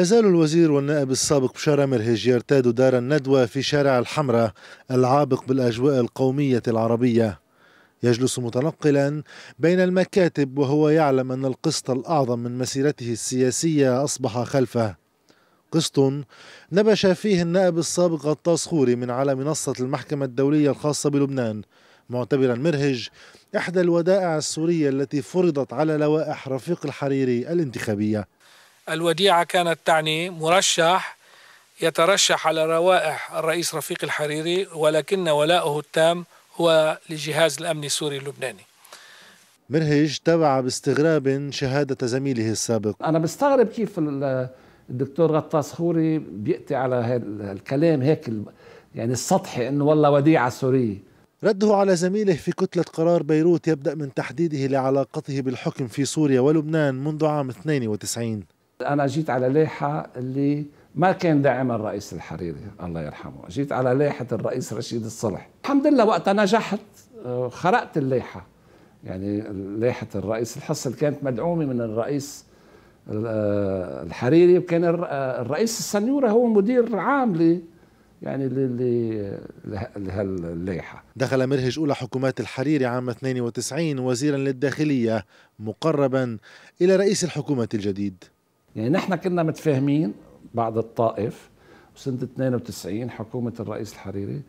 يزال الوزير والنائب السابق بشار مرهج يرتاد دار الندوة في شارع الحمراء العابق بالأجواء القومية العربية يجلس متنقلا بين المكاتب وهو يعلم أن القسط الأعظم من مسيرته السياسية أصبح خلفه قسط نبش فيه النائب السابق غطاس خوري من على منصة المحكمة الدولية الخاصة بلبنان معتبرا مرهج إحدى الودائع السورية التي فرضت على لوائح رفيق الحريري الانتخابية الوديعة كانت تعني مرشح يترشح على روائح الرئيس رفيق الحريري ولكن ولاؤه التام هو لجهاز الأمن السوري اللبناني مرهج تبع باستغراب شهادة زميله السابق أنا بستغرب كيف الدكتور غطاس خوري بيأتي على الكلام هيك يعني السطحي انه والله وديعة سورية رده على زميله في كتلة قرار بيروت يبدأ من تحديده لعلاقته بالحكم في سوريا ولبنان منذ عام 92 أنا جيت على لائحة اللي ما كان داعم الرئيس الحريري الله يرحمه جيت على لائحة الرئيس رشيد الصلح الحمد لله وقتها نجحت آه، خرقت اللائحة يعني لائحة الرئيس الحصل كانت مدعومة من الرئيس آه، الحريري وكان آه، الرئيس السنيورة هو المدير العام ل يعني لهالليحه دخل مرهج أولى حكومات الحريري عام 92 وزيرا للداخلية مقربا إلى رئيس الحكومة الجديد يعني نحن كنا متفاهمين بعد الطائف سنة 92 حكومة الرئيس الحريري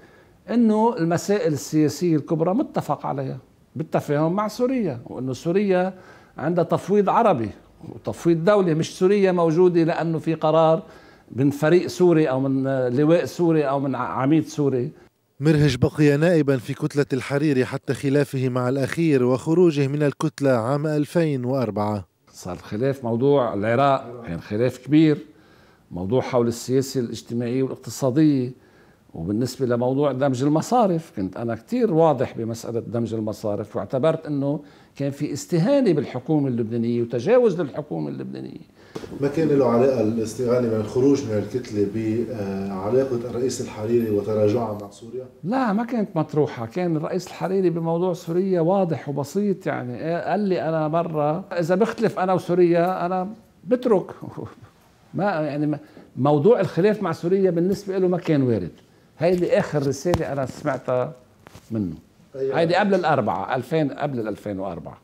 انه المسائل السياسية الكبرى متفق عليها بالتفاهم مع سوريا وانه سوريا عندها تفويض عربي وتفويض دولي مش سوريا موجودة لانه في قرار من فريق سوري او من لواء سوري او من عميد سوري مرهج بقي نائبا في كتلة الحريري حتى خلافه مع الأخير وخروجه من الكتلة عام 2004 صار الخلاف موضوع العراق كان يعني خلاف كبير موضوع حول السياسة الاجتماعية والاقتصادية وبالنسبة لموضوع دمج المصارف كنت أنا كتير واضح بمسألة دمج المصارف واعتبرت أنه كان في استهانة بالحكومة اللبنانية وتجاوز للحكومة اللبنانية ما كان له علاقة الاستغانة من الخروج من الكتلة بعلاقة آه، الرئيس الحريري وتراجعها مع سوريا؟ لا ما كانت مطروحة كان الرئيس الحريري بموضوع سوريا واضح وبسيط يعني قال لي أنا مرة إذا بختلف أنا وسوريا أنا بترك ما يعني موضوع الخلاف مع سوريا بالنسبة له ما كان وارد هيدي اخر رساله انا سمعتها منه أيوة. هيدي قبل الاربعه 2000 قبل 2004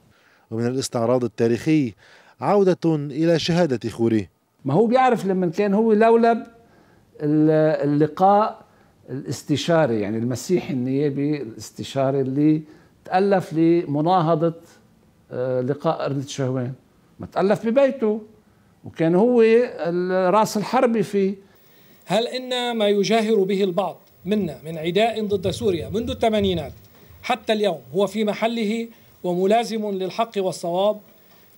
ومن الاستعراض التاريخي عودة إلى شهادة خوري ما هو بيعرف لما كان هو لولب اللقاء الاستشاري يعني المسيحي النيابي الاستشاري اللي تألف لمناهضة آه، لقاء أرنة شهوان ما تألف ببيته وكان هو راس الحربي فيه هل إن ما يجاهر به البعض منا من عداء ضد سوريا منذ الثمانينات حتى اليوم هو في محله وملازم للحق والصواب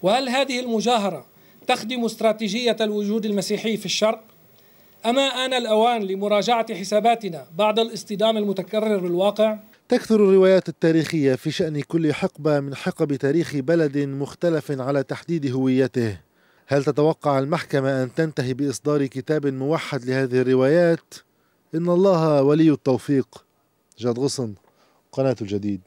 وهل هذه المجاهرة تخدم استراتيجية الوجود المسيحي في الشرق أما آن الأوان لمراجعة حساباتنا بعد الاصطدام المتكرر بالواقع؟ تكثر الروايات التاريخية في شأن كل حقبة من حقب تاريخ بلد مختلف على تحديد هويته هل تتوقع المحكمة أن تنتهي بإصدار كتاب موحد لهذه الروايات؟ إن الله ولي التوفيق جاد غصن قناة الجديد